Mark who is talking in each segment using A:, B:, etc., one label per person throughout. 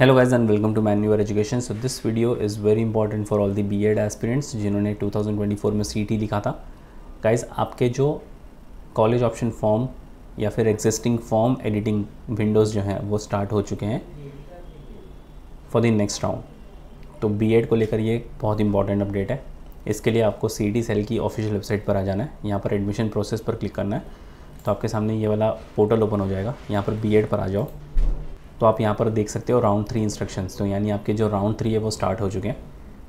A: hello guys and welcome to to education so this video is very important for all the B Ed aspirants जिन्होंने 2024 में सी लिखा था guys आपके जो college option form या फिर एग्जिस्टिंग फॉर्म एडिटिंग विंडोज़ जो हैं वो स्टार्ट हो चुके हैं फॉर द नेक्स्ट राउंड तो बीएड को लेकर ये बहुत इंपॉर्टेंट अपडेट है इसके लिए आपको सी सेल की ऑफिशियल वेबसाइट पर आ जाना है यहाँ पर एडमिशन प्रोसेस पर क्लिक करना है तो आपके सामने ये वाला पोर्टल ओपन हो जाएगा यहाँ पर एड पर आ जाओ तो आप यहाँ पर देख सकते हो राउंड थ्री इंस्ट्रक्शंस तो यानी आपके जो राउंड थ्री है वो स्टार्ट हो चुके हैं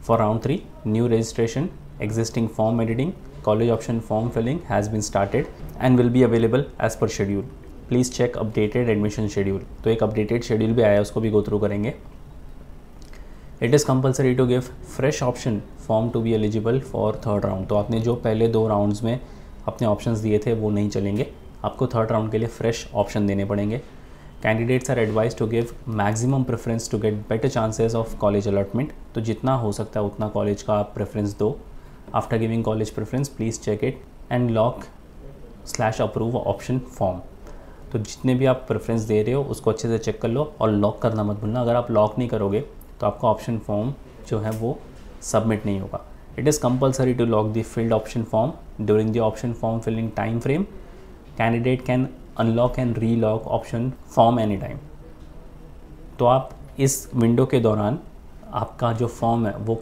A: for round three new registration existing form editing college option form filling has been started and will be available as per schedule please check updated admission schedule तो एक अपडेटेड शेड्यूल भी आया उसको भी गो थ्रू करेंगे it is compulsory to give fresh option form to be eligible for third round तो आपने जो पहले दो राउंड्स में अपने ऑप्शंस दिए थे वो नहीं चलेंगे आपको थर्ड राउंड के लिए फ्रेश ऑप्शन देने पड़ेंगे candidates are advised to give maximum preference to get better chances of college allotment तो जितना हो सकता है उतना कॉलेज का आप प्रेफरेंस दो after giving college preference please check it and lock slash approve option form तो जितने भी आप प्रेफरेंस दे रहे हो उसको अच्छे से चेक कर लो और लॉक करना मत भूलना अगर आप लॉक नहीं करोगे तो आपका ऑप्शन फॉर्म जो है वो सबमिट नहीं होगा it is compulsory to lock the filled option form during the option form filling time frame candidate can unlock and relock option form any time तो आप इस विंडो के दौरान आपका जो फॉर्म है वो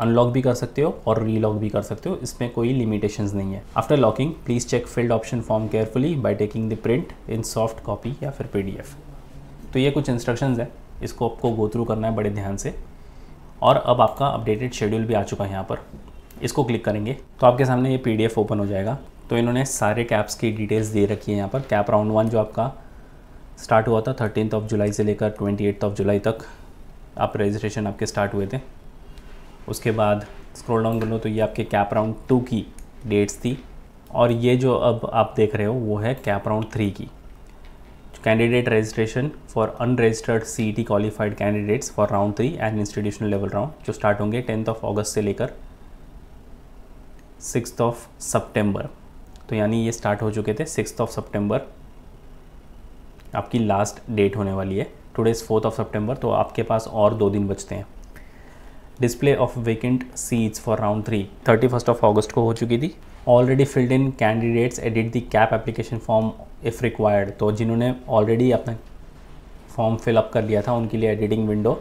A: अनलॉक भी कर सकते हो और रीलॉक भी कर सकते हो इसमें कोई लिमिटेशंस नहीं है after locking please check filled option form carefully by taking the print in soft copy या फिर एफ़ तो ये कुछ इंस्ट्रक्शंस है इसको आपको गो थ्रू करना है बड़े ध्यान से और अब आपका अपडेटेड शेड्यूल भी आ चुका है यहाँ पर इसको क्लिक करेंगे तो आपके सामने ये एफ ओपन हो जाएगा तो इन्होंने सारे कैप्स की डिटेल्स दे रखी है यहाँ पर कैप राउंड वन जो आपका स्टार्ट हुआ था थर्टीन ऑफ जुलाई से लेकर ट्वेंटी ऑफ जुलाई तक आप रजिस्ट्रेशन आपके स्टार्ट हुए थे उसके बाद स्क्रोल डाउन कर लो तो ये आपके कैप राउंड टू की डेट्स थी और ये जो अब आप देख रहे हो वो है कैप राउंड थ्री की candidate registration for unregistered C T qualified candidates for round three and institutional level round जो स्टार्ट होंगे टेंथ ऑफ अगस्त से लेकर सिक्स ऑफ सितंबर तो यानी ये स्टार्ट हो चुके थे सिक्स ऑफ सेप्टेम्बर आपकी लास्ट डेट होने वाली है today is fourth of September तो आपके पास और दो दिन बचते हैं display of vacant seats for round three thirty first of August को हो चुकी थी already filled in candidates edit the CAP application form if required तो जिन्होंने ऑलरेडी अपना फॉर्म फिलअप कर लिया था उनके लिए editing window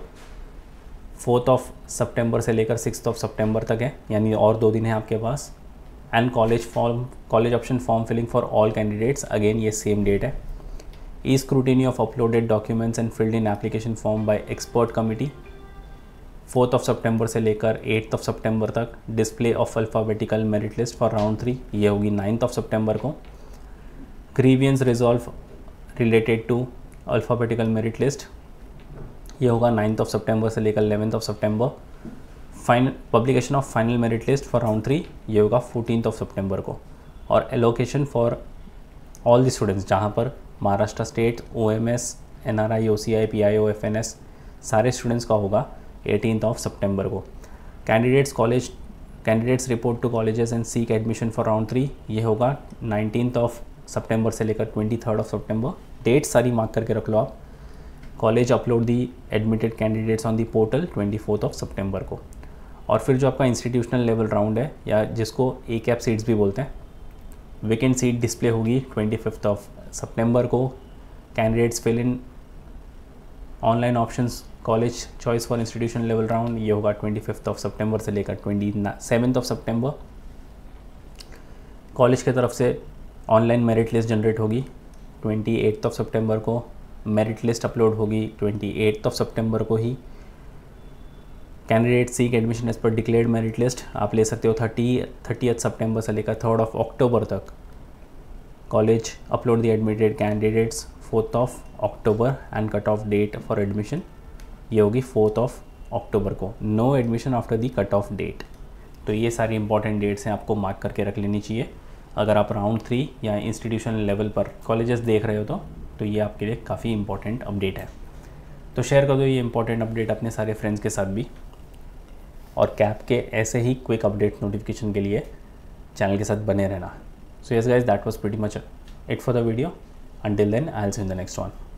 A: fourth of September से लेकर सिक्स ऑफ सेप्टेम्बर तक है यानी और दो दिन हैं आपके पास and college form college option form filling for all candidates again ये सेम डेट है e scrutiny of uploaded documents and filled in application form by expert committee fourth of September से लेकर एट्थ ऑफ सेप्टेम्बर तक display of alphabetical merit list for round three ये होगी ninth of September को grievance resolve related to alphabetical merit list ये होगा ninth of September से लेकर eleventh of September final publication of final merit list for round three ये होगा fourteen of September को और allocation for all the students जहाँ पर Maharashtra state O M S N R I O C I P I O F N S सारे students का होगा eighteen of September को candidates college candidates report to colleges and seek admission for round three ये होगा nineteen of September से लेकर twenty third of September date सारी mark करके रख लो आप college upload the admitted candidates on the portal twenty fourth of September को और फिर जो आपका इंस्टीट्यूशनल लेवल राउंड है या जिसको ए कैप सीट्स भी बोलते हैं वेकेंट सीट डिस्प्ले होगी ट्वेंटी फिफ्थ ऑफ सप्टेम्बर को candidates fill in online options college choice for institution level round ये होगा ट्वेंटी फिफ्थ ऑफ सप्टेम्बर से लेकर twenty seventh of September college की तरफ से ऑनलाइन मेरिट लिस्ट जनरेट होगी ट्वेंटी एट्थ ऑफ सप्टेम्बर को मेरिट लिस्ट अपलोड होगी ट्वेंटी एट्थ ऑफ सप्टेम्बर को ही candidate seek admission as per declared merit list आप ले सकते हो थर्टी थर्टी सेप्टेम्बर से लेकर थर्ड ऑफ अक्टूबर तक college upload the admitted candidates fourth of October and cut off date for admission ये होगी फोर्थ ऑफ अक्टूबर को no admission after the cut off date तो ये सारी इंपॉर्टेंट डेट्स हैं आपको मार्क करके रख लेनी चाहिए अगर आप राउंड थ्री या इंस्टीट्यूशनल लेवल पर कॉलेजेस देख रहे हो तो तो ये आपके लिए काफ़ी इंपॉर्टेंट अपडेट है तो शेयर कर दो ये इंपॉर्टेंट अपडेट अपने सारे फ्रेंड्स के साथ भी और कैप के ऐसे ही क्विक अपडेट नोटिफिकेशन के लिए चैनल के साथ बने रहना so yes guys that was वेटी much it for the video until then I'll see in the next one